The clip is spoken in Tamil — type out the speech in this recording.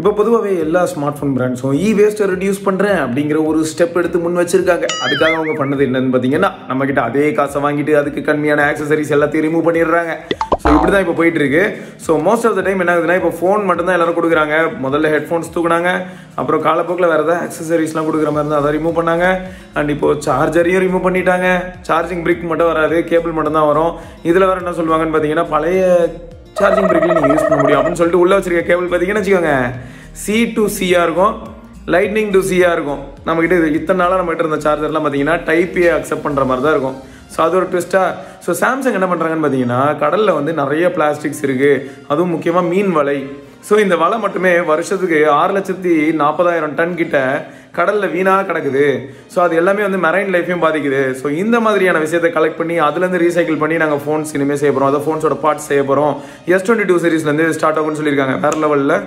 இப்போ பொதுவாகவே எல்லா ஸ்மார்ட் ஃபோன் பிராண்ட்ஸும் இ வேஸ்ட்டை ரெடியூஸ் பண்ணுறேன் அப்படிங்கிற ஒரு ஸ்டெப் எடுத்து முன் வச்சிருக்காங்க அதுக்காக அவங்க பண்ணது என்னன்னு பார்த்தீங்கன்னா நம்மக்கிட்ட அதே காசை வாங்கிட்டு அதுக்கு கம்மியான ஆக்சசரிஸ் எல்லாத்தையும் ரிமூவ் பண்ணிடுறாங்க ஸோ இப்படி தான் இப்போ போயிட்டு இருக்கு so most of the time என்ன ஆகுதுன்னா இப்போ ஃபோன் மட்டும் தான் எல்லாரும் கொடுக்குறாங்க முதல்ல ஹெட்ஃபோன்ஸ் தூக்குனாங்க அப்புறம் காலப்போக்கில் வேறு ஏதாவது ஆக்சசரிஸ்லாம் கொடுக்குற மாதிரி இருந்தால் அதை ரிமூவ் பண்ணாங்க அண்ட் இப்போ சார்ஜரையும் ரிமூவ் பண்ணிட்டாங்க சார்ஜிங் பிரிக் மட்டும் வராது கேபிள் மட்டும் தான் வரும் இதில் வேறு என்ன சொல்லுவாங்கன்னு பார்த்தீங்கன்னா பழைய சார்ஜிங் பிரேக்கில் நீங்கள் யூஸ் பண்ண முடியும் அப்படின்னு சொல்லிட்டு உள்ளே வச்சிருக்க கேபிள் பார்த்தீங்கன்னா வச்சுக்கோங்க சி டு சியாக இருக்கும் லைட்னிங் டு சியாக இருக்கும் நம்மக்கிட்ட இது இத்தனை நாளாக நம்மகிட்ட இருந்த சார்ஜர்லாம் பார்த்தீங்கன்னா டைப்பே அக்செப்ட் பண்ணுற மாதிரி தான் இருக்கும் ஸோ அது ஒரு ட்விஸ்ட்டாக ஸோ சாம்சங் என்ன பண்ணுறாங்கன்னு பார்த்தீங்கன்னா கடலில் வந்து நிறைய பிளாஸ்டிக்ஸ் இருக்குது அதுவும் முக்கியமாக மீன் வலை ஸோ இந்த வலை மட்டுமே வருஷத்துக்கு ஆறு லட்சத்தி நாற்பதாயிரம் டன் கிட்ட கடலில் வீணாக கிடக்குது ஸோ அது எல்லாமே வந்து மெரைன் லைஃப்பையும் பாதிக்குது ஸோ இந்த மாதிரியான விஷயத்தை கலெக்ட் பண்ணி அதுலேருந்து ரீசைக்கிள் பண்ணி நாங்கள் ஃபோன்ஸ் இனிமேல் செய்ய போகிறோம் அதை ஃபோன்ஸோட பார்ட்ஸ் செய்ய போகிறோம் எஸ் டுவெண்ட்டி டூ சீரீஸ்லேருந்து ஸ்டார்ட் ஆகும்னு சொல்லியிருக்காங்க வேறு லெவலில்